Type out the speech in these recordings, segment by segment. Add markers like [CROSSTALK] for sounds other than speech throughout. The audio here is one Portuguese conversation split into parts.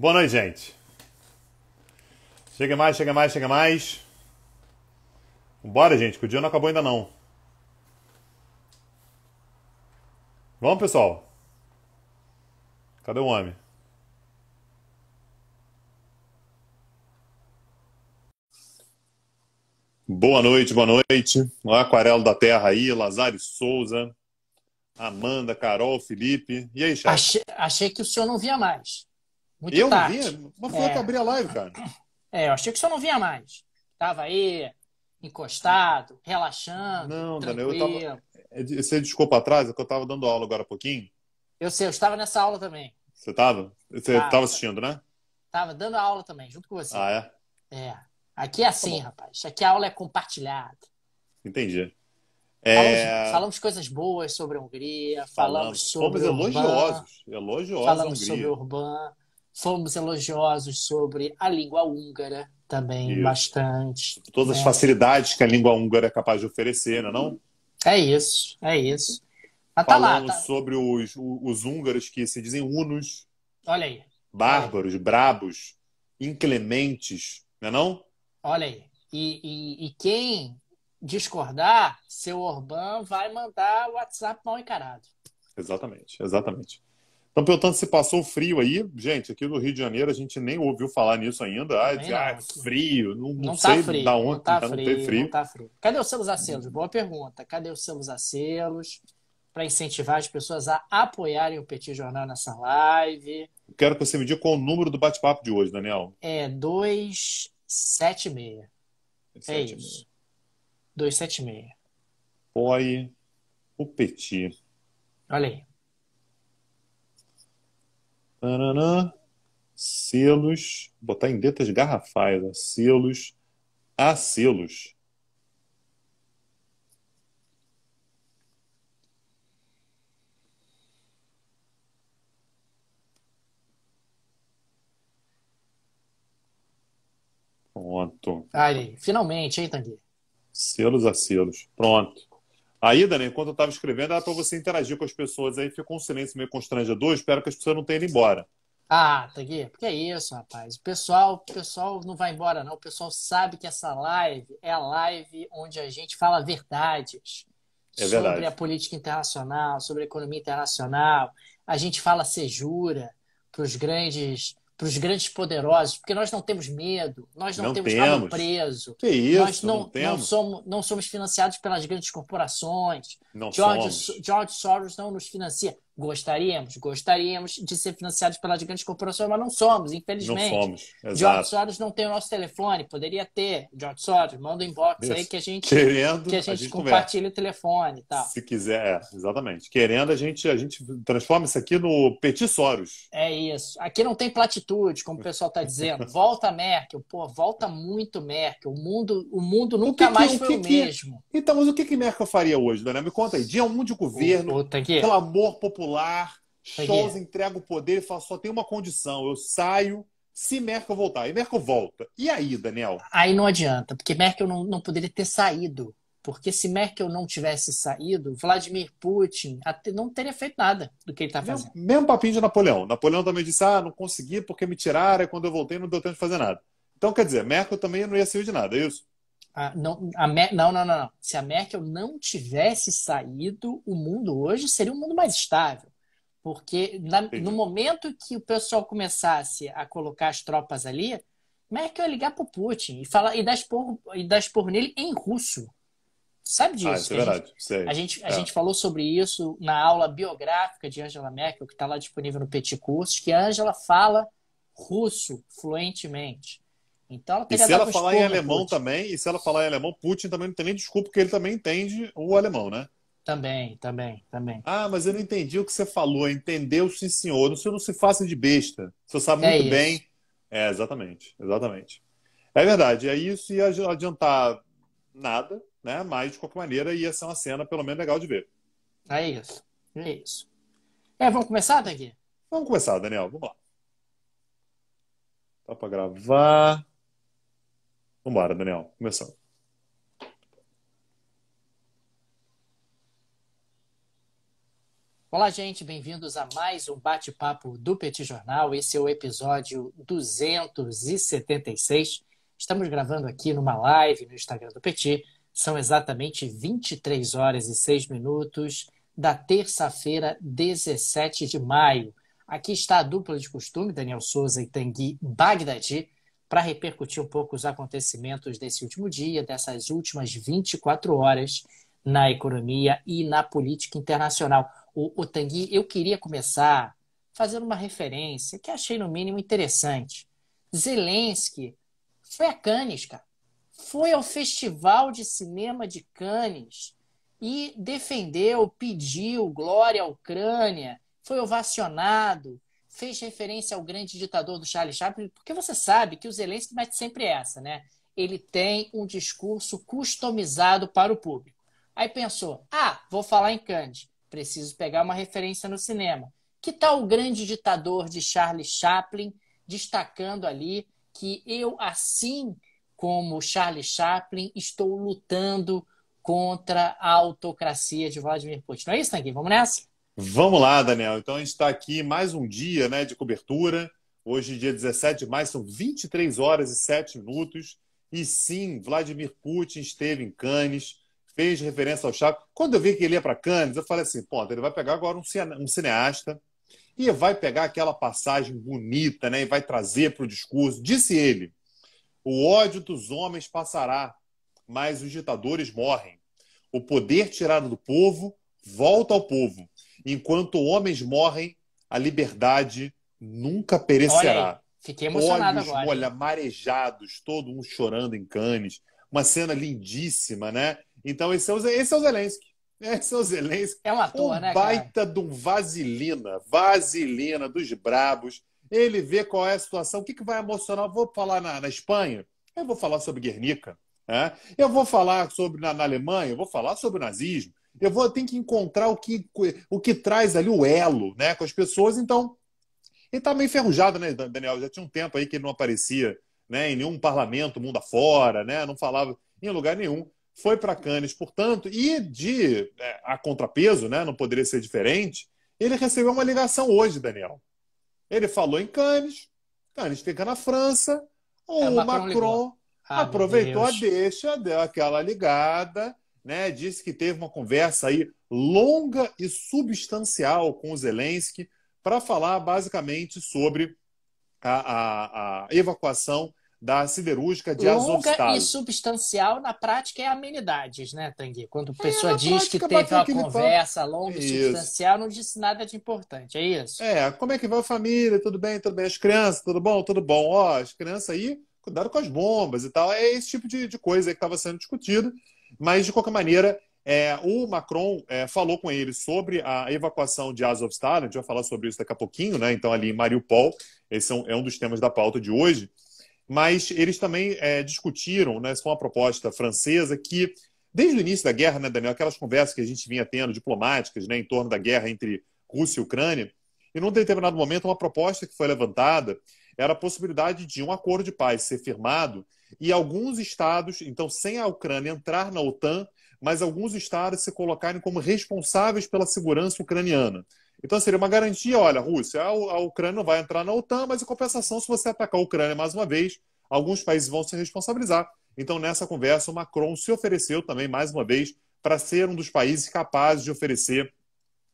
Boa noite, gente. Chega mais, chega mais, chega mais. Bora, gente, que o dia não acabou ainda não. Vamos, pessoal. Cadê o homem? Boa noite, boa noite. O Aquarelo da Terra aí, Lazare Souza, Amanda, Carol, Felipe. E aí, chefe? Achei, achei que o senhor não via mais. Muito eu tarde. não via? Mas foi é. que abri a live, cara. É, eu achei que o senhor não vinha mais. Tava aí, encostado, relaxando. Não, tranquilo. eu tava. É você desculpa atrás, é que eu tava dando aula agora há pouquinho. Eu sei, eu estava nessa aula também. Você estava? Você estava assistindo, né? Estava dando aula também, junto com você. Ah, é? É. Aqui é tá assim, tá rapaz. Aqui a aula é compartilhada. Entendi. É... Falamos, é- falamos, coisas boas sobre a Hungria, falamos, falamos sobre. Fomos elogiosos. Urban, elogiosos. Falamos sobre Urban. Fomos elogiosos sobre a língua húngara também, isso. bastante. Todas né? as facilidades que a língua húngara é capaz de oferecer, não é? Não? É isso, é isso. Mas tá Falamos lá, tá... sobre os, os húngaros que se dizem hunos. Olha aí. Bárbaros, Olha aí. brabos, inclementes, não é não? Olha aí. E, e, e quem discordar, seu Orbán vai mandar o WhatsApp mal encarado. Exatamente, exatamente. Estão perguntando se passou frio aí. Gente, aqui no Rio de Janeiro a gente nem ouviu falar nisso ainda. Ah, de, ah frio, não, não, não tá sei tá frio, da onde tá tá, não tá, frio, não frio. Não tá frio. Cadê os selos a selos? Boa pergunta. Cadê os selos a selos? Para incentivar as pessoas a apoiarem o Petit Jornal nessa live. Quero que você me diga qual o número do bate-papo de hoje, Daniel. É 276. É isso. 276. Apoie o Petit. Olha aí. Taranã, selos, botar em letras garrafais, ó, selos, a selos. Pronto. Aí, finalmente, hein, Tanguy? Selos a selos. Pronto. Aí, né? enquanto eu estava escrevendo, era para você interagir com as pessoas. Aí ficou um silêncio meio constrangedor. Espero que as pessoas não tenham ido embora. Ah, Tagui, porque é isso, rapaz. O pessoal, o pessoal não vai embora, não. O pessoal sabe que essa live é a live onde a gente fala verdades. É verdade. Sobre a política internacional, sobre a economia internacional. A gente fala sejura para os grandes para os grandes poderosos, porque nós não temos medo, nós não, não temos, temos nada preso. Que isso, nós não, não, temos. não, somos, não somos financiados pelas grandes corporações. Não George, somos. George Soros não nos financia. Gostaríamos, gostaríamos de ser financiados pelas grandes corporações, mas não somos, infelizmente. Não somos, exato. George Soros não tem o nosso telefone, poderia ter. George Soros, manda um inbox Isso. aí que a gente, Querendo, que a gente, a gente compartilha conversa. o telefone tá Se quiser, é, exatamente. Querendo, a gente, a gente transforma isso aqui no Petit Soros. É isso. Aqui não tem platitude, como o pessoal está dizendo. [LAUGHS] Volta Merkel, pô, volta muito Merkel. O mundo, o mundo nunca o que mais foi o, que, o mesmo. Então, mas o que, que Merkel faria hoje, Daniel? Me conta aí. Dia 1 um de governo, o, o, clamor popular popular, shows, entrega o poder e fala: só tem uma condição, eu saio se Merkel voltar. E Merkel volta. E aí, Daniel? Aí não adianta, porque Merkel não, não poderia ter saído. Porque se Merkel não tivesse saído, Vladimir Putin não teria feito nada do que ele está fazendo. Mesmo, mesmo papinho de Napoleão. Napoleão também disse: ah, não consegui porque me tiraram, e quando eu voltei não deu tempo de fazer nada. Então, quer dizer, Merkel também não ia servir de nada, é isso? A, não, a não, não, não, Se a Merkel não tivesse saído, o mundo hoje seria um mundo mais estável. Porque na, no momento que o pessoal começasse a colocar as tropas ali, Merkel ia ligar para o Putin e, falar, e, dar, esporro, e dar esporro nele em russo. Sabe ah, disso? Ah, isso é verdade. Sei. A, gente, a é. gente falou sobre isso na aula biográfica de Angela Merkel, que está lá disponível no Petit Cursos, que a Angela fala russo fluentemente. Então ela teria e se ela falar em alemão Putin. também, e se ela falar em alemão, Putin também não tem nem desculpa, porque ele também entende o alemão, né? Também, também, também. Ah, mas eu não entendi o que você falou. Entendeu, sim, senhor. Não se, não se faça de besta. Você sabe é muito isso. bem. É, exatamente, exatamente. É verdade, é isso ia adiantar nada, né? Mas, de qualquer maneira, ia ser uma cena pelo menos legal de ver. É isso, é isso. É, vamos começar, Daqui? Vamos começar, Daniel, vamos lá. Dá para gravar. Vambora, Daniel, começando. Olá, gente, bem-vindos a mais um bate-papo do Petit Jornal. Esse é o episódio 276. Estamos gravando aqui numa live no Instagram do Petit. São exatamente 23 horas e 6 minutos da terça-feira, 17 de maio. Aqui está a dupla de costume, Daniel Souza e Tanguy Bagdadi para repercutir um pouco os acontecimentos desse último dia, dessas últimas 24 horas na economia e na política internacional. O, o eu queria começar fazendo uma referência que achei, no mínimo, interessante. Zelensky foi a Cannes, cara. Foi ao Festival de Cinema de Cannes e defendeu, pediu glória à Ucrânia, foi ovacionado, fez referência ao grande ditador do Charles Chaplin, porque você sabe que o Zelensky mete sempre essa, né? Ele tem um discurso customizado para o público. Aí pensou: ah, vou falar em Cannes, preciso pegar uma referência no cinema. Que tal o grande ditador de Charles Chaplin, destacando ali que eu, assim como Charles Chaplin, estou lutando contra a autocracia de Vladimir Putin. Não é isso, Tanguy? Vamos nessa? Vamos lá, Daniel. Então a gente está aqui mais um dia né, de cobertura. Hoje, dia 17 de maio, são 23 horas e 7 minutos. E sim, Vladimir Putin esteve em Cannes, fez referência ao Chaves. Quando eu vi que ele ia para Cannes, eu falei assim: pô, ele vai pegar agora um cineasta e vai pegar aquela passagem bonita, né? E vai trazer para o discurso. Disse ele: o ódio dos homens passará, mas os ditadores morrem. O poder tirado do povo volta ao povo. Enquanto homens morrem, a liberdade nunca perecerá. Fiquei emocionado Olhos, agora. Olha, marejados, todo um chorando em canes. Uma cena lindíssima, né? Então, esse é o, esse é o Zelensky. Esse é o Zelensky. É um ator, um né, baita cara? de um vaselina. Vaselina dos brabos. Ele vê qual é a situação. O que, que vai emocionar? vou falar na, na Espanha? Eu vou falar sobre Guernica. É? Eu vou falar sobre na, na, Alemanha, eu vou falar sobre o nazismo, eu vou ter que encontrar o que, o que traz ali o elo né, com as pessoas. Então, ele tá meio enferrujado, né, Daniel? Já tinha um tempo aí que ele não aparecia né, em nenhum parlamento, mundo afora, né, não falava em lugar nenhum. Foi para Cannes, portanto, e de é, a contrapeso, né, não poderia ser diferente, ele recebeu uma ligação hoje, Daniel. Ele falou em Cannes, Cannes fica na França, é, o é, Macron, Macron ah, aproveitou a deixa, deu aquela ligada, né, disse que teve uma conversa aí longa e substancial com o Zelensky para falar basicamente sobre a, a, a, evacuação da siderúrgica de Longa e substancial, na prática, é amenidades, né, Tanguy? Quando a é, pessoa é, diz que teve uma conversa longa e isso. substancial, não disse nada de importante, é isso? É, como é que vai a família? Tudo bem, tudo bem. As crianças, tudo bom? Tudo bom. Ó, as crianças aí, cuidado com as bombas e tal. É esse tipo de, de coisa que estava sendo discutido. Mas, de qualquer maneira, é, o Macron é, falou com ele sobre a evacuação de Azovstal, a gente vai falar sobre isso daqui a pouquinho, né? Então, ali em Mariupol, esse é um, é um dos temas da pauta de hoje. Mas eles também é, discutiram, né? Isso foi uma proposta francesa que, desde o início da guerra, né, Daniel, aquelas conversas que a gente vinha tendo, diplomáticas, né, em torno da guerra entre Rússia e Ucrânia, e num determinado momento, uma proposta que foi levantada era a possibilidade de um acordo de paz ser firmado e alguns estados, então sem a Ucrânia entrar na OTAN, mas alguns estados se colocarem como responsáveis pela segurança ucraniana. Então seria uma garantia, olha, Rússia, a Ucrânia não vai entrar na OTAN, mas em compensação, se você atacar a Ucrânia mais uma vez, alguns países vão se responsabilizar. Então nessa conversa, o Macron se ofereceu também mais uma vez para ser um dos países capazes de oferecer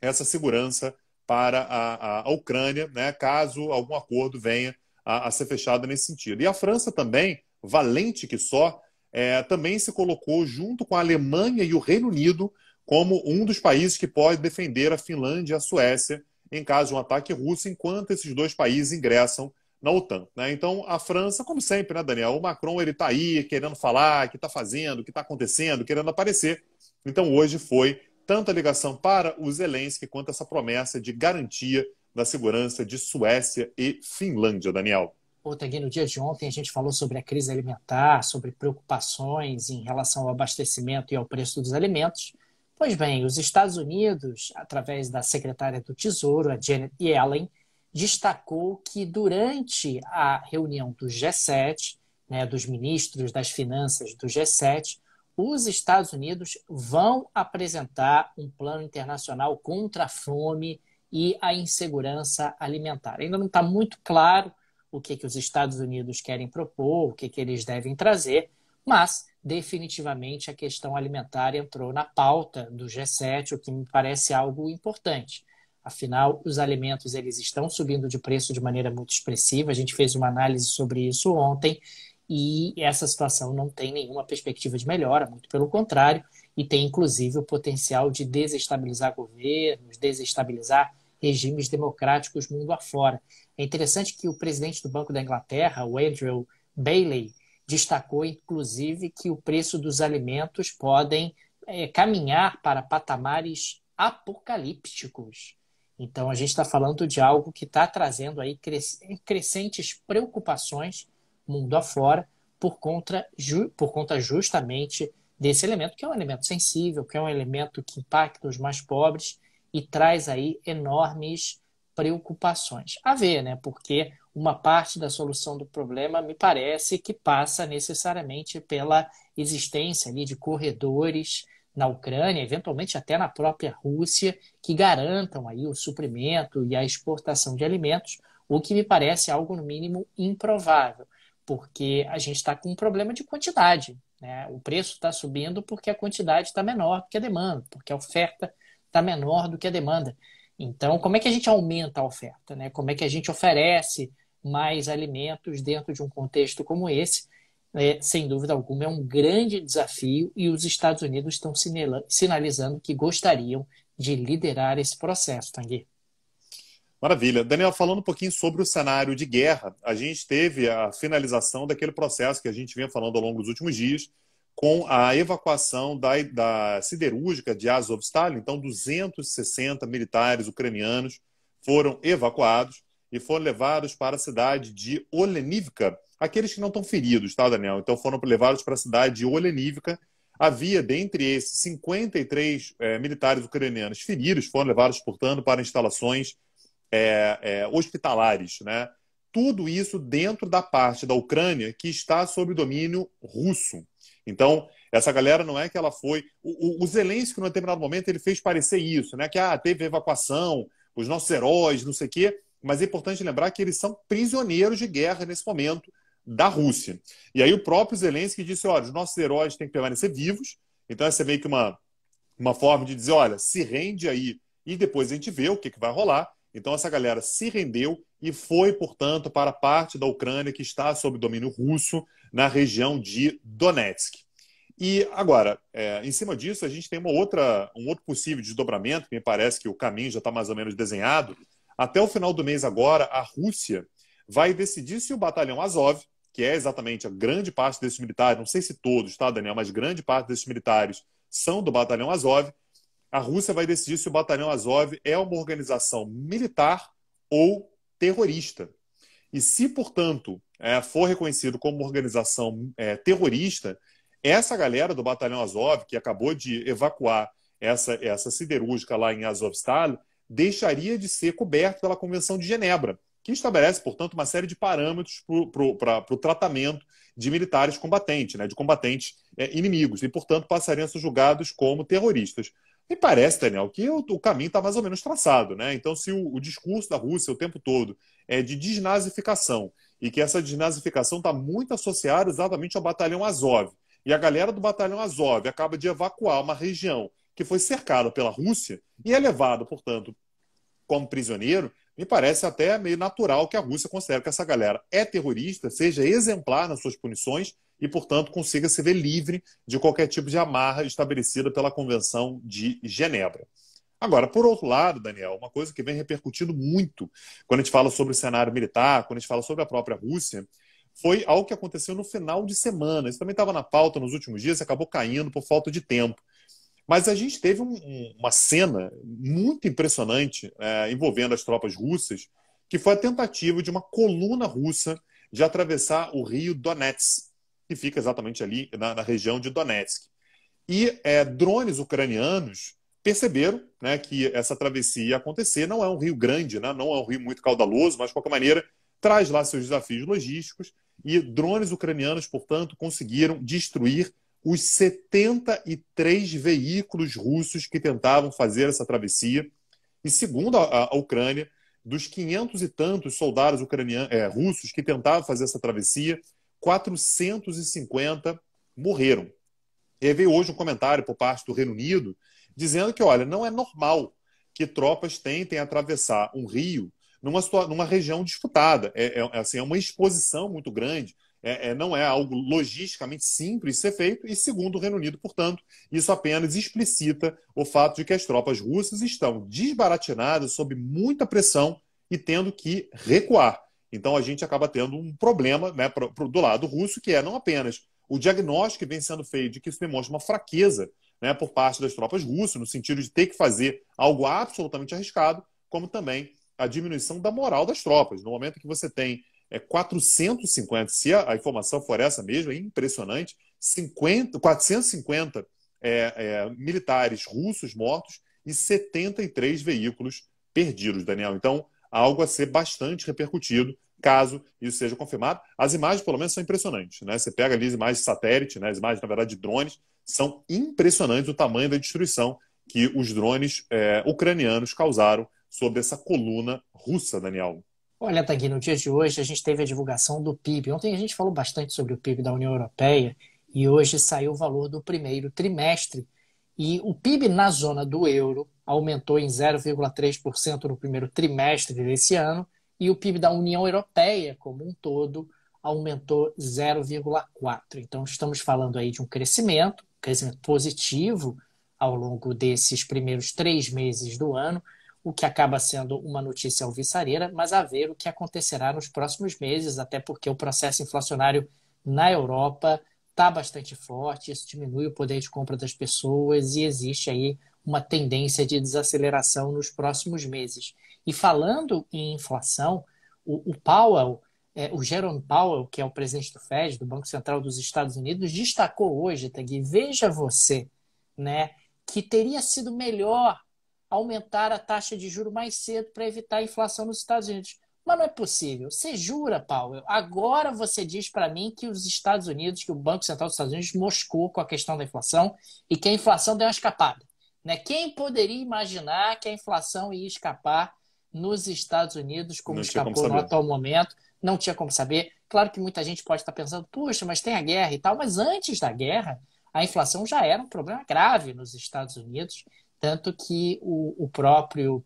essa segurança para a, a, a Ucrânia, né, caso algum acordo venha a, a ser fechada nesse sentido. E a França também, valente que só, é, também se colocou junto com a Alemanha e o Reino Unido como um dos países que pode defender a Finlândia e a Suécia em caso de um ataque russo, enquanto esses dois países ingressam na OTAN. Né? Então, a França, como sempre, né, Daniel? O Macron ele está aí querendo falar, que está fazendo, que está acontecendo, querendo aparecer. Então, hoje foi tanto a ligação para o Zelensky quanto essa promessa de garantia da segurança de Suécia e Finlândia, Daniel. Outra aqui no dia de ontem a gente falou sobre a crise alimentar, sobre preocupações em relação ao abastecimento e ao preço dos alimentos. Pois bem, os Estados Unidos, através da secretária do Tesouro, a Janet Yellen, destacou que durante a reunião do G7, né, dos ministros das finanças do G7, os Estados Unidos vão apresentar um plano internacional contra a fome e a insegurança alimentar. Ainda não está muito claro o que, que os Estados Unidos querem propor, o que, que eles devem trazer, mas definitivamente a questão alimentar entrou na pauta do G7, o que me parece algo importante. Afinal, os alimentos eles estão subindo de preço de maneira muito expressiva. A gente fez uma análise sobre isso ontem e essa situação não tem nenhuma perspectiva de melhora, muito pelo contrário, e tem inclusive o potencial de desestabilizar governos, desestabilizar regimes democráticos mundo afora. É interessante que o presidente do Banco da Inglaterra, o Andrew Bailey, destacou inclusive que o preço dos alimentos podem é, caminhar para patamares apocalípticos. Então a gente está falando de algo que está trazendo aí crescentes preocupações mundo afora por conta, por conta justamente desse elemento, que é um elemento sensível, que é um elemento que impacta os mais pobres e traz aí enormes preocupações. A ver, né? Porque uma parte da solução do problema me parece que passa necessariamente pela existência ali de corredores na Ucrânia, eventualmente até na própria Rússia, que garantam aí o suprimento e a exportação de alimentos, o que me parece algo no mínimo improvável, porque a gente está com um problema de quantidade. Né? O preço está subindo porque a quantidade está menor, porque a demanda, porque a oferta está menor do que a demanda. Então, como é que a gente aumenta a oferta? Né? Como é que a gente oferece mais alimentos dentro de um contexto como esse? É, sem dúvida alguma, é um grande desafio e os Estados Unidos estão sinalizando que gostariam de liderar esse processo, Tanguy. Maravilha. Daniel, falando um pouquinho sobre o cenário de guerra, a gente teve a finalização daquele processo que a gente vinha falando ao longo dos últimos dias, com a evacuação da, da siderúrgica de Azovstal. Então, 260 militares ucranianos foram evacuados e foram levados para a cidade de Olenivka. Aqueles que não estão feridos, tá, Daniel? Então, foram levados para a cidade de Olenivka. Havia, dentre esses, 53 é, eh, militares ucranianos feridos, foram levados, portanto, para instalações é, é, hospitalares, né? Tudo isso dentro da parte da Ucrânia que está sob domínio russo. Então, essa galera não é que ela foi. O, o, Zelensky, num determinado momento, ele fez parecer isso, né? Que ah, teve evacuação, os nossos heróis, não sei o quê. Mas é importante lembrar que eles são prisioneiros de guerra nesse momento da Rússia. E aí o próprio Zelensky disse: olha, os nossos heróis têm que permanecer vivos. Então, essa é meio que uma, uma forma de dizer: olha, se rende aí e depois a gente vê o que, que vai rolar. Então, essa galera se rendeu e foi, portanto, para a parte da Ucrânia que está sob domínio russo na região de Donetsk. E agora, é, em cima disso, a gente tem uma outra, um outro possível desdobramento, que me parece que o caminho já está mais ou menos desenhado. Até o final do mês agora, a Rússia vai decidir se o batalhão Azov, que é exatamente a grande parte desses militares, não sei se todos, tá, Daniel, mas grande parte desses militares são do batalhão Azov, a Rússia vai decidir se o batalhão Azov é uma organização militar ou terrorista. E se, portanto, é, for reconhecido como organização é, terrorista, essa galera do Batalhão Azov, que acabou de evacuar essa, essa siderúrgica lá em Azovstal, deixaria de ser coberto pela Convenção de Genebra, que estabelece, portanto, uma série de parâmetros para o tratamento de militares combatentes, né, de combatentes é, inimigos, e, portanto, passariam a ser julgados como terroristas. Me parece, Daniel, que o, o caminho está mais ou menos traçado. Né? Então, se o, o discurso da Rússia o tempo todo é de desnazificação e que essa desnazificação está muito associada exatamente ao Batalhão Azov. E a galera do Batalhão Azov acaba de evacuar uma região que foi cercada pela Rússia e é levado, portanto, como prisioneiro. Me parece até meio natural que a Rússia considere que essa galera é terrorista, seja exemplar nas suas punições e, portanto, consiga se ver livre de qualquer tipo de amarra estabelecida pela Convenção de Genebra. Agora, por outro lado, Daniel, uma coisa que vem repercutindo muito quando a gente fala sobre o cenário militar, quando a gente fala sobre a própria Rússia, foi algo que aconteceu no final de semana. Isso também estava na pauta nos últimos dias, acabou caindo por falta de tempo. Mas a gente teve um, uma cena muito impressionante é, envolvendo as tropas russas, que foi a tentativa de uma coluna russa de atravessar o rio Donetsk, que fica exatamente ali na, na região de Donetsk. E é, drones ucranianos perceberam né, que essa travessia ia acontecer. Não é um rio grande, né? não é um rio muito caudaloso, mas de qualquer maneira traz lá seus desafios logísticos. E drones ucranianos, portanto, conseguiram destruir os 73 veículos russos que tentavam fazer essa travessia. E segundo a, a Ucrânia, dos 500 e tantos soldados ucranianos, é, russos que tentavam fazer essa travessia, 450 morreram. E veio hoje um comentário por parte do Reino Unido dizendo que, olha, não é normal que tropas tentem atravessar um rio numa, numa região disputada. É, é, é, assim, é uma exposição muito grande, é, é, não é algo logisticamente simples ser feito, e segundo o Reino Unido, portanto, isso apenas explicita o fato de que as tropas russas estão desbaratinadas sob muita pressão e tendo que recuar. Então a gente acaba tendo um problema né, pro, pro, do lado russo, que é não apenas o diagnóstico que vem sendo feito de que isso demonstra uma fraqueza né, por parte das tropas russas, no sentido de ter que fazer algo absolutamente arriscado, como também a diminuição da moral das tropas. No momento que você tem é, 450, se a, a informação for essa mesmo, é impressionante, 50, 450 é, é, militares russos mortos e 73 veículos perdidos, Daniel. Então, algo a ser bastante repercutido caso isso seja confirmado. As imagens, pelo menos, são impressionantes. Né? Você pega ali as imagens de satélite, né? as imagens, na verdade, de drones, são impressionantes o tamanho da destruição que os drones é, ucranianos causaram sobre essa coluna russa, Daniel. Olha, Tangui, no dia de hoje a gente teve a divulgação do PIB. Ontem a gente falou bastante sobre o PIB da União Europeia e hoje saiu o valor do primeiro trimestre. E o PIB na zona do euro aumentou em 0,3% no primeiro trimestre desse ano e o PIB da União Europeia como um todo aumentou 0,4%. Então, estamos falando aí de um crescimento crescimento positivo ao longo desses primeiros três meses do ano, o que acaba sendo uma notícia alviçareira, mas a ver o que acontecerá nos próximos meses, até porque o processo inflacionário na Europa está bastante forte, isso diminui o poder de compra das pessoas e existe aí uma tendência de desaceleração nos próximos meses. E falando em inflação, o, o Powell é, o Jerome Powell, que é o presidente do Fed, do Banco Central dos Estados Unidos, destacou hoje, Tagui, veja você, né, que teria sido melhor aumentar a taxa de juro mais cedo para evitar a inflação nos Estados Unidos. Mas não é possível. Você jura, Powell? Agora você diz para mim que os Estados Unidos, que o Banco Central dos Estados Unidos moscou com a questão da inflação e que a inflação deu uma escapada. Né? Quem poderia imaginar que a inflação ia escapar nos Estados Unidos, como não escapou como no atual momento, não tinha como saber. Claro que muita gente pode estar pensando, puxa, mas tem a guerra e tal, mas antes da guerra, a inflação já era um problema grave nos Estados Unidos, tanto que o, o próprio,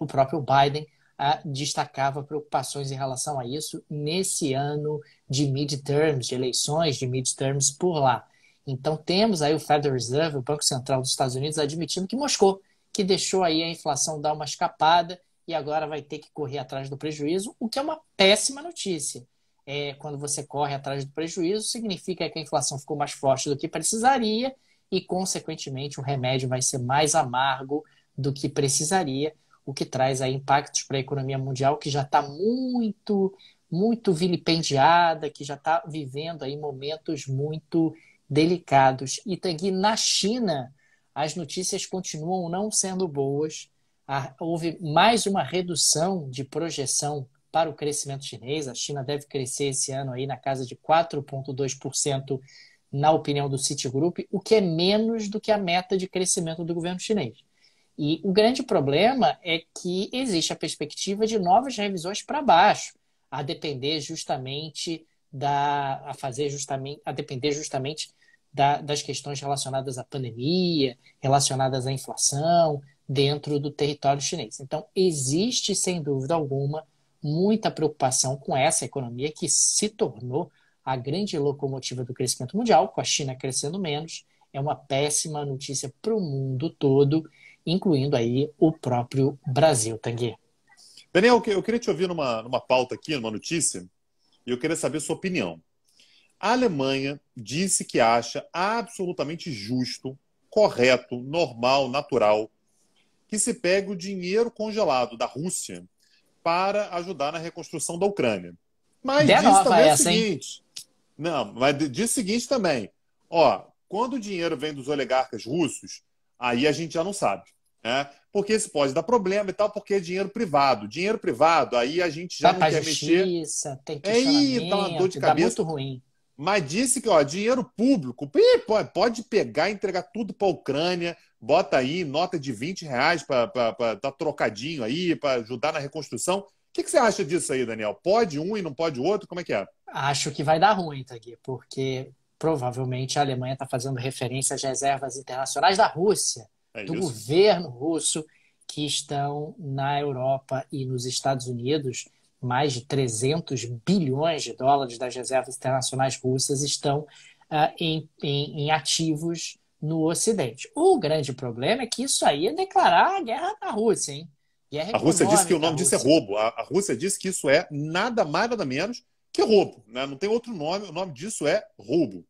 o próprio Biden ah, destacava preocupações em relação a isso nesse ano de midterms, de eleições de midterms por lá. Então temos aí o Federal Reserve, o Banco Central dos Estados Unidos, admitindo que Moscou, que deixou aí a inflação dar uma escapada e agora vai ter que correr atrás do prejuízo, o que é uma péssima notícia. É, quando você corre atrás do prejuízo, significa que a inflação ficou mais forte do que precisaria e, consequentemente, o remédio vai ser mais amargo do que precisaria, o que traz aí impactos para a economia mundial que já está muito, muito vilipendiada, que já está vivendo aí momentos muito delicados. E Tanguy, na China, as notícias continuam não sendo boas houve mais uma redução de projeção para o crescimento chinês. A China deve crescer esse ano aí na casa de 4,2%, na opinião do Citigroup, o que é menos do que a meta de crescimento do governo chinês. E o grande problema é que existe a perspectiva de novas revisões para baixo, a depender justamente da a fazer justamente a depender justamente da, das questões relacionadas à pandemia, relacionadas à inflação, dentro do território chinês. Então, existe, sem dúvida alguma, muita preocupação com essa economia que se tornou a grande locomotiva do crescimento mundial, com a China crescendo menos. É uma péssima notícia para o mundo todo, incluindo aí o próprio Brasil, Tanguê. Daniel, eu queria te ouvir numa, numa pauta aqui, numa notícia, e eu queria saber sua opinião. A Alemanha disse que acha absolutamente justo, correto, normal, natural que se pegue o dinheiro congelado da Rússia para ajudar na reconstrução da Ucrânia. Mas De diz também essa, o seguinte. Hein? Não, mas diz o seguinte também. Ó, quando o dinheiro vem dos oligarcas russos, aí a gente já não sabe. Né? Porque isso pode dar problema e tal, porque é dinheiro privado. Dinheiro privado, aí a gente já Vai não quer justiça, mexer. Tem Aí é dá uma dor de cabeça. muito ruim. Mas disse que ó, dinheiro público pode pegar, entregar tudo para a Ucrânia, bota aí nota de 20 reais para dar trocadinho aí, para ajudar na reconstrução. O que, que, você acha disso aí, Daniel? Pode um e não pode o outro? Como é que é? Acho que vai dar ruim, Tagui, porque provavelmente a Alemanha está fazendo referência às reservas internacionais da Rússia, é do governo russo, que estão na Europa e nos Estados Unidos. Mais de 300 bilhões de dólares das reservas internacionais russas estão uh, em, em, em ativos no Ocidente. O grande problema é que isso aí é declarar a guerra na Rússia, hein? Guerra a Rússia disse que o nome disso é roubo. A, a, Rússia disse que isso é nada mais, nada menos que roubo. Né? Não tem outro nome, o nome disso é roubo.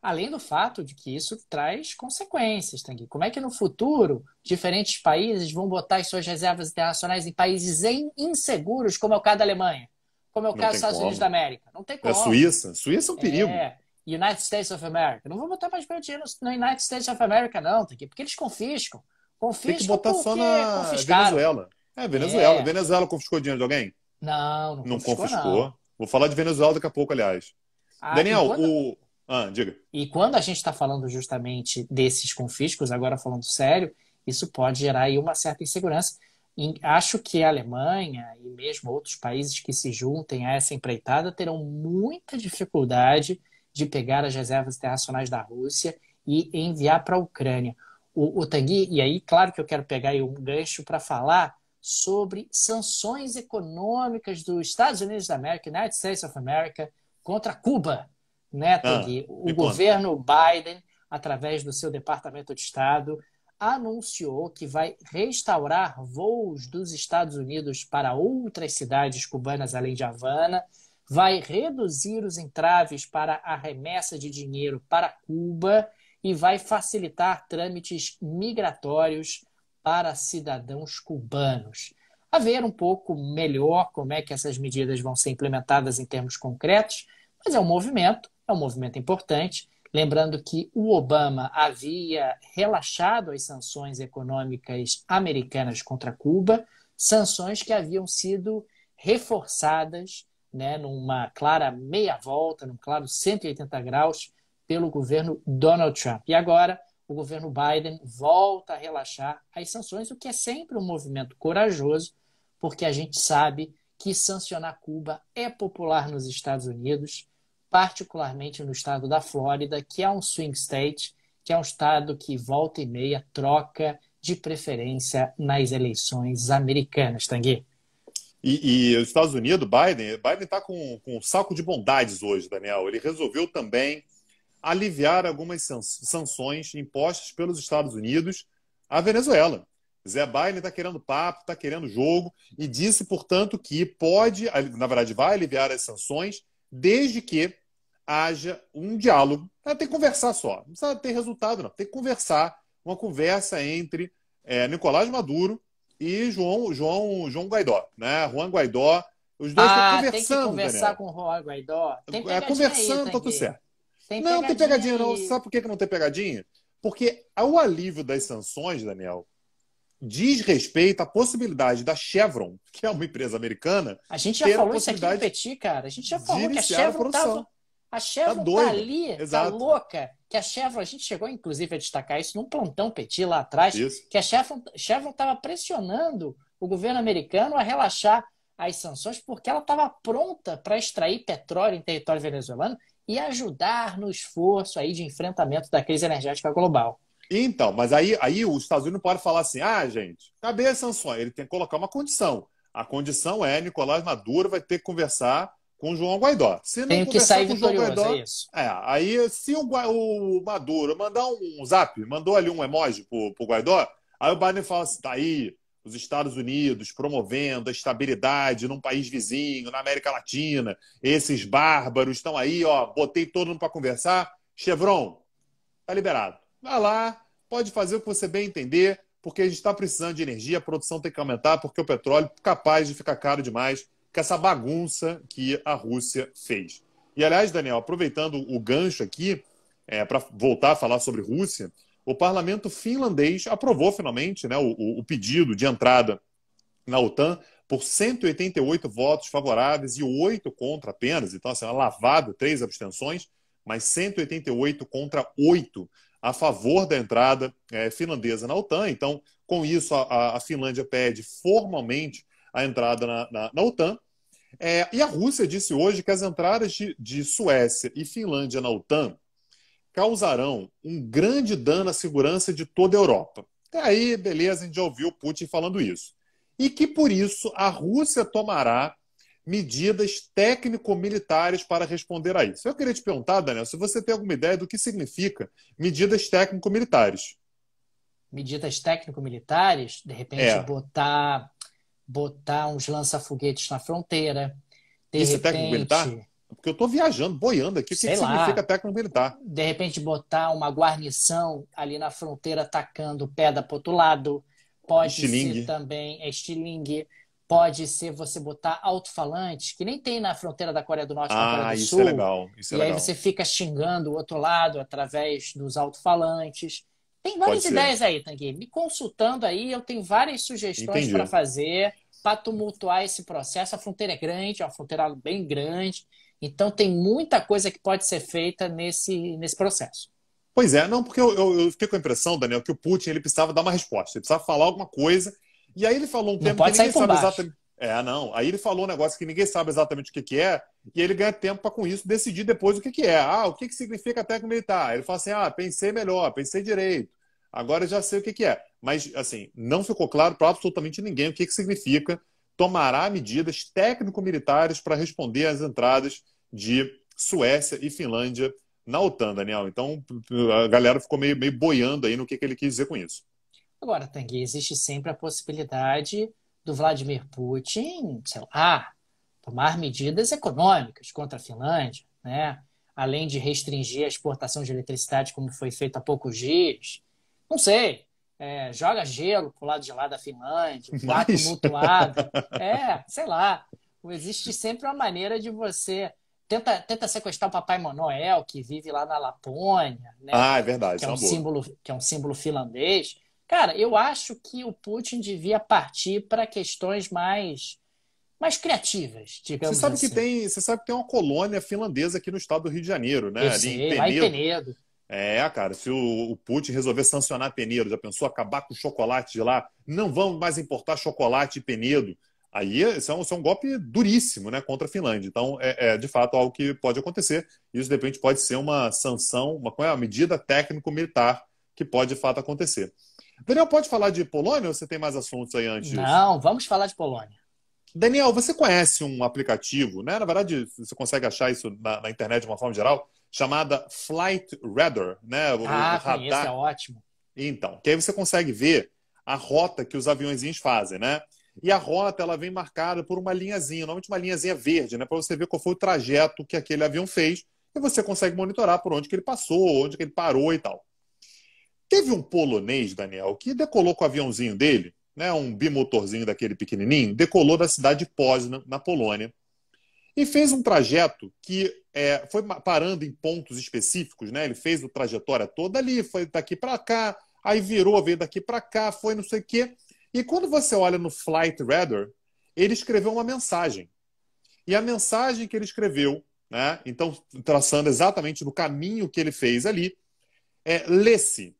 Além do fato de que isso traz consequências, Tanguy. Como é que no futuro diferentes países vão botar as suas reservas internacionais em países inseguros, como é o caso da Alemanha? Como é o caso dos Estados como. Unidos da América? Não tem é como. É a Suíça. Suíça é um perigo. É. United States of America. Não vou botar mais meu dinheiro no United States of America, não, tem tá que, porque eles confiscam. Confiscam. Tem que botar só na Venezuela. É, Venezuela. É. Venezuela confiscou dinheiro de alguém? Não, não, não confiscou. confiscou. Não. Vou falar de Venezuela daqui a pouco, aliás. Ah, Daniel, quando... o. Ah, diga. E quando a gente está falando justamente desses confiscos, agora falando sério, isso pode gerar aí uma certa insegurança. E acho que a Alemanha e mesmo outros países que se juntem a essa empreitada terão muita dificuldade de pegar as reservas internacionais da Rússia e enviar para a Ucrânia. O, o Tanguy, e aí, claro que eu quero pegar aí um gancho para falar sobre sanções econômicas dos Estados Unidos da América, United States of America, contra Cuba, né, Ah, o governo conta. Biden, através do seu Departamento de Estado, anunciou que vai restaurar voos dos Estados Unidos para outras cidades cubanas além de Havana vai reduzir os entraves para a remessa de dinheiro para Cuba e vai facilitar trâmites migratórios para cidadãos cubanos. A ver um pouco melhor como é que essas medidas vão ser implementadas em termos concretos, mas é um movimento, é um movimento importante. Lembrando que o Obama havia relaxado as sanções econômicas americanas contra Cuba, sanções que haviam sido reforçadas né, numa clara meia volta, num claro 180 graus, pelo governo Donald Trump. E agora o governo Biden volta a relaxar as sanções, o que é sempre um movimento corajoso, porque a gente sabe que sancionar Cuba é popular nos Estados Unidos, particularmente no estado da Flórida, que é um swing state, que é um estado que volta e meia troca de preferência nas eleições americanas, Tanguy. E, e os Estados Unidos, Biden, Biden está com, com um saco de bondades hoje, Daniel. Ele resolveu também aliviar algumas sanções impostas pelos Estados Unidos à Venezuela. Zé Biden está querendo papo, está querendo jogo e disse, portanto, que pode, na verdade, vai aliviar as sanções desde que haja um diálogo. Ela tem que conversar só, não precisa ter resultado, não. Tem que conversar, uma conversa entre é, Nicolás Maduro e João, João, João Guaidó, né? Juan Guaidó. Os dois ah, estão conversando. Tem que conversar Daniel. com o Juan Guaidó. Tem é, conversando, aí, tá tudo certo. Tem não, tem pegadinha, não. Sabe por que não tem pegadinha? Porque o alívio das sanções, Daniel, diz respeito à possibilidade da Chevron, que é uma empresa americana. A gente já falou isso aqui no Petit, cara. A gente já falou que a Chevron estava a tá Chevron tá, tá ali, Exato. tá louca. Que a Chevron, a gente chegou inclusive a destacar isso num plantão Petit lá atrás, isso. que a Chevron estava pressionando o governo americano a relaxar as sanções porque ela estava pronta para extrair petróleo em território venezuelano e ajudar no esforço aí de enfrentamento da crise energética global. Então, mas aí, aí os Estados Unidos podem falar assim: ah, gente, cadê as sanções? Ele tem que colocar uma condição. A condição é Nicolás Maduro vai ter que conversar com o João Guaidó. Se não Tenho que sair com João Guaidó, é isso. É, aí se o, o, Maduro mandar um zap, mandou ali um emoji pro, pro Guaidó, aí o Biden fala assim, tá aí, os Estados Unidos promovendo a estabilidade num país vizinho, na América Latina, esses bárbaros estão aí, ó, botei todo mundo para conversar, Chevron, tá liberado. Vai lá, pode fazer o que você bem entender, porque a gente está precisando de energia, a produção tem que aumentar, porque o petróleo é capaz de ficar caro demais com essa bagunça que a Rússia fez. E, aliás, Daniel, aproveitando o gancho aqui, é, para voltar a falar sobre Rússia, o parlamento finlandês aprovou finalmente né, o, o pedido de entrada na OTAN por 188 votos favoráveis e 8 contra apenas, então assim, lavado, três abstenções, mas 188 contra 8 a favor da entrada é, finlandesa na OTAN. Então, com isso, a, a, Finlândia pede formalmente a entrada na, na, na OTAN é, e a Rússia disse hoje que as entradas de, de Suécia e Finlândia na OTAN causarão um grande dano à segurança de toda a Europa. Até aí, beleza, a gente já ouviu o Putin falando isso. E que por isso a Rússia tomará medidas técnico-militares para responder a isso. Eu queria te perguntar, Daniel, se você tem alguma ideia do que significa medidas técnico-militares. Medidas técnico-militares, de repente é. botar botar uns lança-foguetes na fronteira. De Isso repente, é técnico militar? Porque eu estou viajando, boiando aqui. O que, que significa técnico militar? De repente, botar uma guarnição ali na fronteira atacando pedra para outro lado. Pode estilingue. ser também é estilingue. Pode ser você botar alto-falante, que nem tem na fronteira da Coreia do Norte ah, a Coreia do Sul. Ah, isso é legal. Isso é e legal. aí você fica xingando o outro lado através dos alto-falantes. Tem várias ideias aí, Tanguy. Me consultando aí, eu tenho várias sugestões para fazer para tumultuar esse processo. A fronteira é grande, é uma fronteira bem grande. Então tem muita coisa que pode ser feita nesse, nesse processo. Pois é, não, porque eu, eu, eu fiquei com a impressão, Daniel, que o Putin ele precisava dar uma resposta, ele precisava falar alguma coisa. E aí ele falou um tempo que ninguém sabe exatamente. É, não. Aí ele falou um negócio que ninguém sabe exatamente o que, que é, e ele ganha tempo para com isso decidir depois o que, que é. Ah, o que, que significa técnico militar? Ele fala assim: ah, pensei melhor, pensei direito. Agora já sei o que, que é. Mas, assim, não ficou claro para absolutamente ninguém o que, que significa tomará medidas técnico-militares para responder às entradas de Suécia e Finlândia na OTAN, Daniel. Então, a galera ficou meio, meio boiando aí no que, que ele quis dizer com isso. Agora, Tanguy, existe sempre a possibilidade do Vladimir Putin, sei lá, tomar medidas econômicas contra a Finlândia, né? além de restringir a exportação de eletricidade, como foi feito há poucos dias, não sei. É, joga gelo pro lado de lá da Finlândia, bate mutuado. É, sei lá. Existe sempre uma maneira de você. Tenta, tenta sequestrar o Papai Manoel que vive lá na Lapônia. Né? Ah, é verdade. Que é, é um símbolo, que é um símbolo finlandês. Cara, eu acho que o Putin devia partir para questões mais mais criativas, digamos você sabe assim. Que tem, você sabe que tem uma colônia finlandesa aqui no estado do Rio de Janeiro, né? Eu ali sei, em Penedo. Em Penedo. É, cara, se o, o Putin resolver sancionar Penedo, já pensou acabar com o chocolate de lá? Não vamos mais importar chocolate e Penedo. Aí isso é, um, isso é um, golpe duríssimo né, contra a Finlândia. Então, é, é, de fato algo que pode acontecer. Isso, de repente, pode ser uma sanção, uma, uma é medida técnico-militar que pode, de fato, acontecer. Daniel, pode falar de Polônia ou você tem mais assuntos aí antes? Não, vamos falar de Polônia. Daniel, você conhece um aplicativo, né? Na verdade, você consegue achar isso na, na internet de uma forma geral, chamada Flight Radar, né? O, ah, radar. esse é ótimo. Então, que aí você consegue ver a rota que os aviõezinhos fazem, né? E a rota ela vem marcada por uma linhazinha, normalmente uma linhazinha verde, né? Para você ver qual foi o trajeto que aquele avião fez e você consegue monitorar por onde que ele passou, onde que ele parou e tal. Teve um polonês, Daniel, que decolou com o aviãozinho dele, né? Um bimotorzinho daquele pequenininho, decolou da cidade de Poznan, na Polônia, e fez um trajeto que é, foi parando em pontos específicos, né? Ele fez o trajetória toda ali, foi daqui para cá, aí virou, veio daqui para cá, foi não sei o quê. E quando você olha no Flight Radar, ele escreveu uma mensagem. E a mensagem que ele escreveu, né? Então, traçando exatamente no caminho que ele fez ali, é lê-se,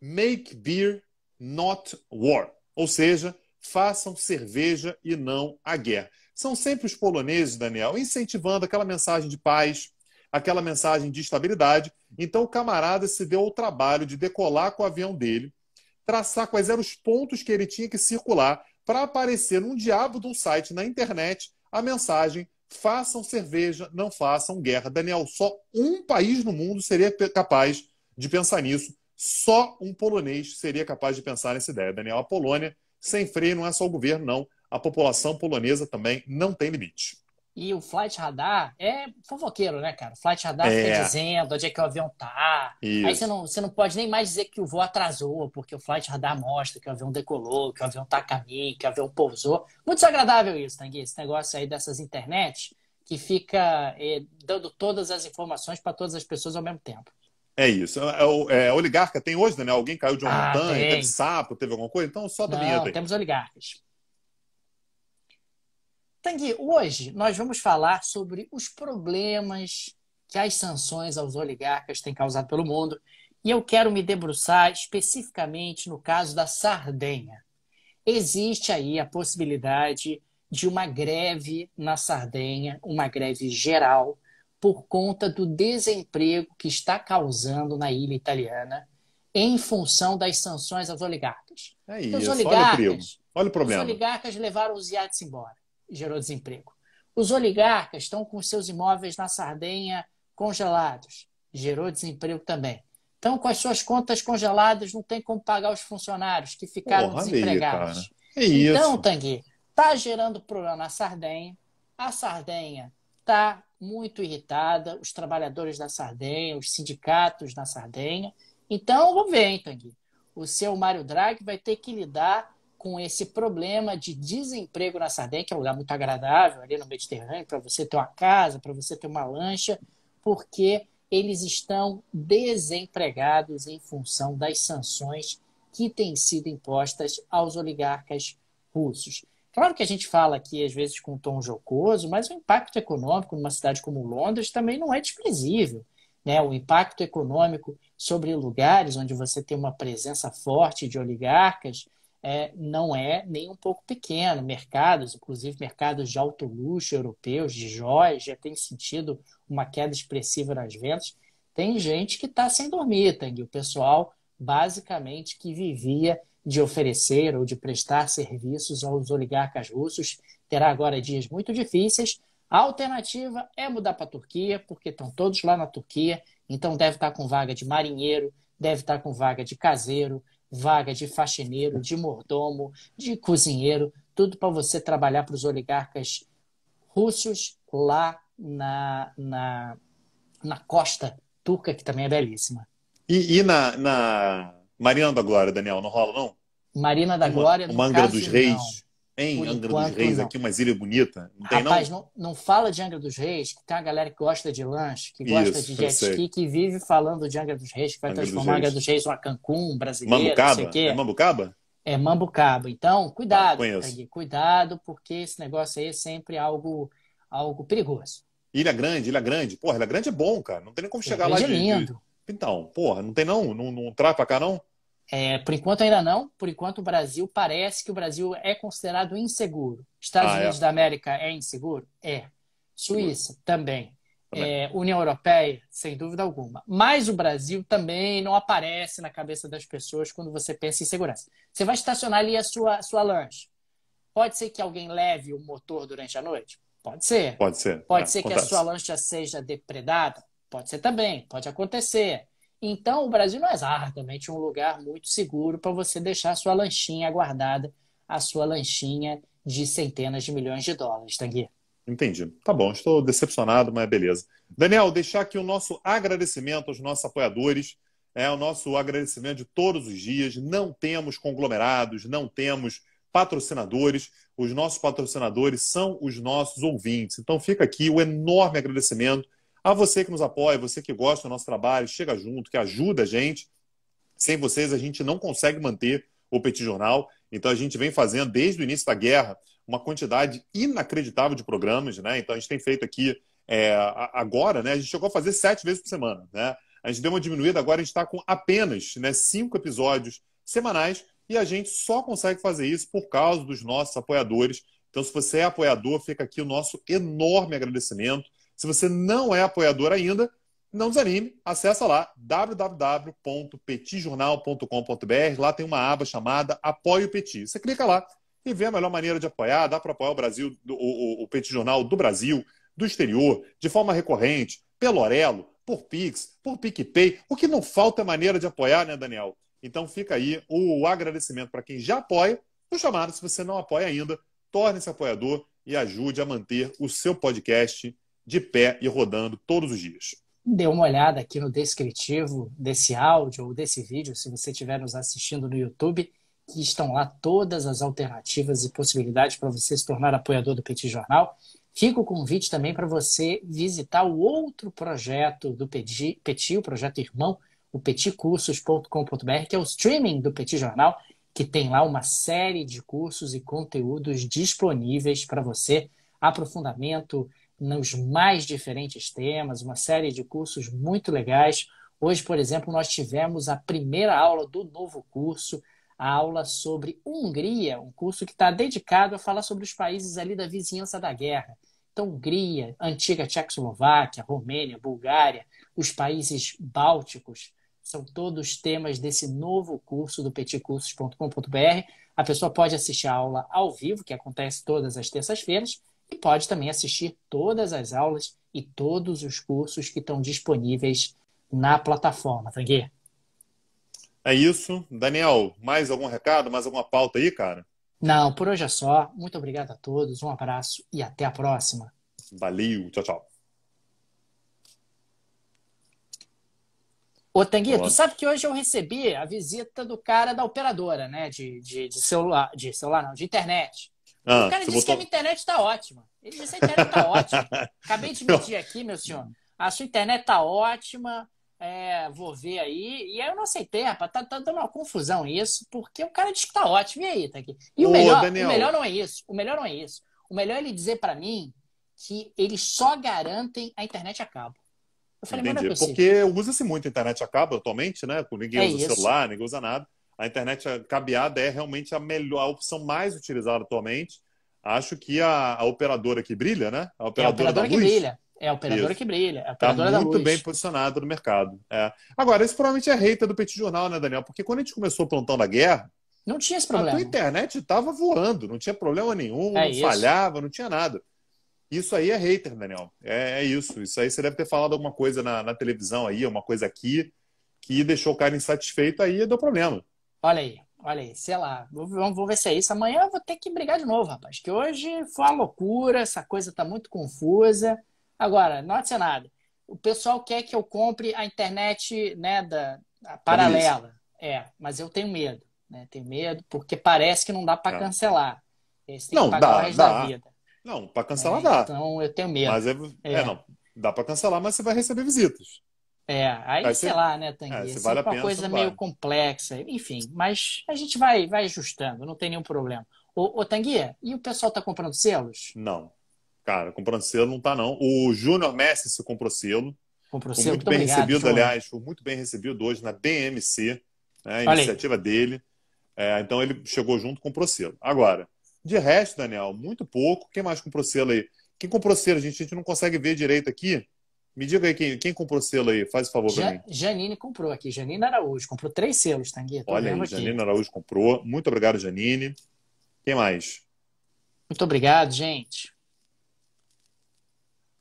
make beer, not war. Ou seja, façam cerveja e não a guerra são sempre os poloneses, Daniel, incentivando aquela mensagem de paz, aquela mensagem de estabilidade. Então o camarada se deu ao trabalho de decolar com o avião dele, traçar quais eram os pontos que ele tinha que circular para aparecer num diabo de um site na internet a mensagem façam cerveja, não façam guerra. Daniel, só um país no mundo seria capaz de pensar nisso. Só um polonês seria capaz de pensar nessa ideia. Daniel, a Polônia, sem freio, não é só o governo, não a população polonesa também não tem limite. E o Flight Radar é fofoqueiro, né, cara? O Flight Radar é. fica dizendo onde é que o avião tá. Isso. Aí você não, você não pode nem mais dizer que o voo atrasou, porque o Flight Radar mostra que o avião decolou, que o avião tá a caminho, que o avião pousou. Muito desagradável isso, Tanguy, esse negócio aí dessas internet que fica eh, dando todas as informações para todas as pessoas ao mesmo tempo. É isso. É, é, é, oligarca tem hoje, né? Alguém caiu de uma ah, montanha, tem. teve sapo, teve alguma coisa, então só da Não, Temos oligarcas. Tangi, hoje nós vamos falar sobre os problemas que as sanções aos oligarcas têm causado pelo mundo e eu quero me debruçar especificamente no caso da Sardenha. Existe aí a possibilidade de uma greve na Sardenha, uma greve geral, por conta do desemprego que está causando na ilha italiana em função das sanções aos oligarcas. É isso, então, os oligarcas olha o, olha o problema. Os oligarcas levaram os iates embora gerou desemprego. Os oligarcas estão com seus imóveis na Sardenha congelados, gerou desemprego também. Então, com as suas contas congeladas, não tem como pagar os funcionários que ficaram Porra, desempregados. É então, Tanguy, está gerando problema na Sardenha. A Sardenha está muito irritada, os trabalhadores da Sardenha, os sindicatos na Sardenha. Então, vamos ver, hein, O seu Mário Draghi vai ter que lidar com esse problema de desemprego na Sardenha, que é um lugar muito agradável ali no Mediterrâneo, para você ter uma casa, para você ter uma lancha, porque eles estão desempregados em função das sanções que têm sido impostas aos oligarcas russos. Claro que a gente fala aqui, às vezes, com um tom jocoso, mas o impacto econômico numa cidade como Londres também não é desprezível. Né? O impacto econômico sobre lugares onde você tem uma presença forte de oligarcas é, não é nem um pouco pequeno. Mercados, inclusive mercados de alto luxo europeus, de joias, já tem sentido uma queda expressiva nas vendas. Tem gente que está sem dormir, Tang. O pessoal, basicamente, que vivia de oferecer ou de prestar serviços aos oligarcas russos, terá agora dias muito difíceis. A alternativa é mudar para a Turquia, porque estão todos lá na Turquia, então deve estar tá com vaga de marinheiro, deve estar tá com vaga de caseiro, vaga de faxineiro, de mordomo, de cozinheiro, tudo para você trabalhar para os oligarcas russos lá na, na, na costa turca, que também é belíssima. E, e na, na Marina da Glória, Daniel, não rola, não? Marina da Glória, Uma, no Mangra caso, dos Reis. Não. Tem Angra enquanto, dos Reis não. aqui, uma ilha bonita? Não tem, Rapaz, não? não? não fala de Angra dos Reis, que tem uma galera que gosta de lanche, que gosta Isso, de jet ski, que vive falando de Angra dos Reis, que vai Angra transformar Angra dos Reis uma Cancún brasileira, Mambucaba? não sei o quê. É Mambucaba? É Mambucaba. Então, cuidado, ah, cuidado, porque esse negócio aí é sempre algo, algo perigoso. Ilha Grande, Ilha Grande. Porra, Ilha Grande é bom, cara. Não tem nem como chegar lá é de... É lindo. De... Então, porra, não tem não? Não, não trai pra cá, não? É, por enquanto ainda não. Por enquanto o Brasil parece que o Brasil é considerado inseguro. Estados ah, é? Unidos é. da América é inseguro? É. Suíça também. É, União Europeia, sem dúvida alguma. Mas o Brasil também não aparece na cabeça das pessoas quando você pensa em segurança. Você vai estacionar ali a sua, sua lanche. Pode ser que alguém leve o motor durante a noite? Pode ser. Pode ser. Pode é, ser acontece. que a sua lancha seja depredada? Pode ser também, pode acontecer. Então, o Brasil não é exatamente um lugar muito seguro para você deixar a sua lanchinha guardada, a sua lanchinha de centenas de milhões de dólares, Tanguy. Tá, Entendi. Tá bom, estou decepcionado, mas beleza. Daniel, deixar aqui o nosso agradecimento aos nossos apoiadores. É o nosso agradecimento de todos os dias. Não temos conglomerados, não temos patrocinadores. Os nossos patrocinadores são os nossos ouvintes. Então fica aqui o enorme agradecimento a você que nos apoia, você que gosta do nosso trabalho, chega junto, que ajuda a gente. Sem vocês, a gente não consegue manter o Petit Jornal. Então, a gente vem fazendo, desde o início da guerra, uma quantidade inacreditável de programas. Né? Então, a gente tem feito aqui, é, agora, né? a gente chegou a fazer sete vezes por semana. Né? A gente deu uma diminuída, agora a gente está com apenas né, cinco episódios semanais. E a gente só consegue fazer isso por causa dos nossos apoiadores. Então, se você é apoiador, fica aqui o nosso enorme agradecimento. Se você não é apoiador ainda, não desanime, acessa lá www.petijornal.com.br. Lá tem uma aba chamada Apoie o Petit. Você clica lá e vê a melhor maneira de apoiar. Dá para apoiar o Brasil, o, o, o Petit Jornal do Brasil, do exterior, de forma recorrente, pelo Orelo, por Pix, por PicPay. O que não falta é maneira de apoiar, né, Daniel? Então fica aí o agradecimento para quem já apoia. O chamado, se você não apoia ainda, torne-se apoiador e ajude a manter o seu podcast de pé e rodando todos os dias. Dê uma olhada aqui no descritivo desse áudio ou desse vídeo, se você estiver nos assistindo no YouTube, que estão lá todas as alternativas e possibilidades para você se tornar apoiador do Petit Jornal. Fica o convite também para você visitar o outro projeto do Petit, Petit o projeto irmão, o petitcursos.com.br, que é o streaming do Petit Jornal, que tem lá uma série de cursos e conteúdos disponíveis para você, aprofundamento, nos mais diferentes temas, uma série de cursos muito legais. Hoje, por exemplo, nós tivemos a primeira aula do novo curso, a aula sobre Hungria, um curso que está dedicado a falar sobre os países ali da vizinhança da guerra. Então, Hungria, antiga Tchecoslováquia, Romênia, Bulgária, os países bálticos, são todos temas desse novo curso do peticursos.com.br. A pessoa pode assistir a aula ao vivo, que acontece todas as terças-feiras, e pode também assistir todas as aulas e todos os cursos que estão disponíveis na plataforma, Tanguy. É isso. Daniel, mais algum recado, mais alguma pauta aí, cara? Não, por hoje é só. Muito obrigado a todos, um abraço e até a próxima. Valeu, tchau, tchau. Ô, Tanguy, tu sabe que hoje eu recebi a visita do cara da operadora, né? De, de, de celular, de celular não, de internet. Ah, o cara disse botou... que a minha internet está ótima. Ele disse que a internet está ótima. [LAUGHS] Acabei de medir aqui, meu senhor. A sua internet está ótima. É, vou ver aí. E aí eu não aceitei, rapaz. está tá dando uma confusão isso, porque o cara diz que está ótimo. E aí, tá aqui. E Ô, o, melhor, o melhor não é isso. O melhor não é isso. O melhor é ele dizer para mim que eles só garantem a internet a cabo. Eu falei, é Entendi. É porque usa-se muito a internet a cabo atualmente, né? Ninguém é usa isso. celular, ninguém usa nada a internet cabeada é realmente a melhor, a opção mais utilizada atualmente. Acho que a, a operadora que brilha, né? A operadora, é a operadora que luz. brilha. É a operadora Isso. que brilha. É tá muito bem posicionada no mercado. É. Agora, isso provavelmente é reita do Petit Jornal, né, Daniel? Porque quando a gente começou o plantão da guerra, não tinha esse problema. A internet estava voando, não tinha problema nenhum, é não isso. falhava, não tinha nada. Isso aí é hater, Daniel. É, é, isso. Isso aí você deve ter falado alguma coisa na, na televisão aí, alguma coisa aqui, que deixou o cara insatisfeito, aí e deu problema. Olha aí, olha aí, sei lá. Vamos, ver se é isso. Amanhã eu vou ter que brigar de novo, rapaz. Que hoje foi uma loucura, essa coisa tá muito confusa. Agora, não é nada. O pessoal quer que eu compre a internet né, da, tá paralela. É, mas eu tenho medo. Né? Tenho medo porque parece que não dá para tá. cancelar. Esse não, dá, dá. Não, para cancelar é, dá. Então eu tenho medo. Mas é, é, é. não, dá para cancelar, mas você vai receber visitas. É, aí, aí sei lá, né, Tanguy? É, vale é uma pena, coisa meio complexa, enfim, mas a gente vai, vai ajustando, não tem nenhum problema. Ô, ô Tanguy, e o pessoal tá comprando selos? Não. Cara, comprando selo não tá, não. O Júnior Messi se comprou selo. Comprou selo, muito bem obrigado, recebido, aliás, foi muito bem recebido hoje na BMC, né, a iniciativa dele. É, então ele chegou junto, comprou selo. Agora, de resto, Daniel, muito pouco. Quem mais comprou selo aí? Quem comprou selo, gente, a gente não consegue ver direito aqui, me diga aí quem, quem comprou selo aí, faz o favor ja, mim. Janine comprou aqui, Janine Araújo, comprou três selos, Tanguinha. Olha aí, aqui. Janine Araújo comprou. Muito obrigado, Janine. Quem mais? Muito obrigado, gente.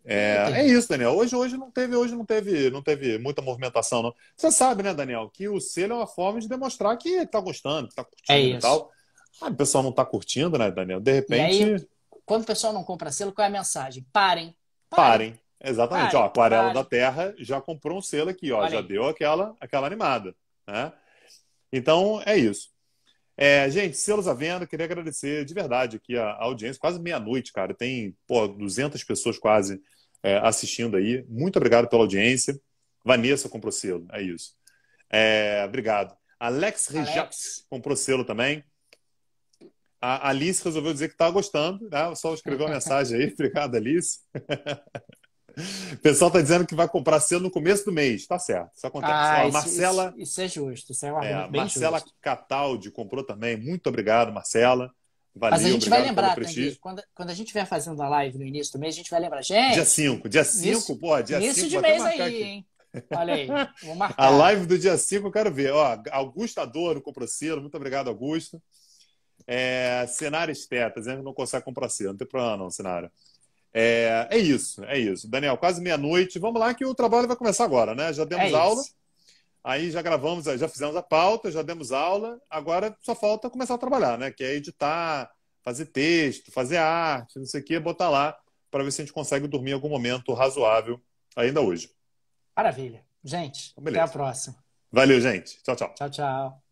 É, é, isso, Daniel. Hoje, hoje não teve, hoje não teve, não teve muita movimentação, não. Você sabe, né, Daniel, que o selo é uma forma de demonstrar que está gostando, que tá curtindo é e tal. Ah, o pessoal não está curtindo, né, Daniel? De repente. Aí, quando o pessoal não compra selo, qual é a mensagem? Parem. Parem. Parem. Exatamente, claro, ah, ó, Aquarela claro. da Terra já comprou um selo aqui, ó, Olha já aí. deu aquela, aquela animada. Né? Então, é isso. É, gente, selos à venda, queria agradecer de verdade aqui a, a audiência, quase meia-noite, cara, tem pô, 200 pessoas quase é, assistindo aí. Muito obrigado pela audiência. Vanessa comprou selo, é isso. É, obrigado. Alex Rejax comprou selo também. A Alice resolveu dizer que está gostando, né? só escreveu uma mensagem aí. [LAUGHS] Obrigado, Alice. [LAUGHS] O pessoal está dizendo que vai comprar cedo no começo do mês. Tá certo, isso acontece. Ah, isso, Marcela... Isso, isso, é justo, isso é um é, Marcela justo. Cataldi comprou também. Muito obrigado, Marcela. Valeu, Mas a gente vai lembrar, Tanguy, quando, quando a gente estiver fazendo a live no início do mês, a gente vai lembrar. Gente, dia 5, dia 5, pô, dia 5. Início cinco, de mês aí, aqui. hein? Olha aí, vou [LAUGHS] marcar. A live do dia 5 eu quero ver. Ó, Augusto Adoro comprou selo. Muito obrigado, Augusto. É, cenário Esteta, dizendo que não consegue comprar selo. Não tem problema não, cenário. É, é isso, é isso. Daniel, quase meia-noite. Vamos lá que o trabalho vai começar agora, né? Já demos é aula. Aí já gravamos, já fizemos a pauta, já demos aula. Agora só falta começar a trabalhar, né? Que é editar, fazer texto, fazer arte, não sei o quê, botar lá para ver se a gente consegue dormir em algum momento razoável ainda hoje. Maravilha. Gente, então, até a próxima. Valeu, gente. Tchau, tchau. Tchau, tchau.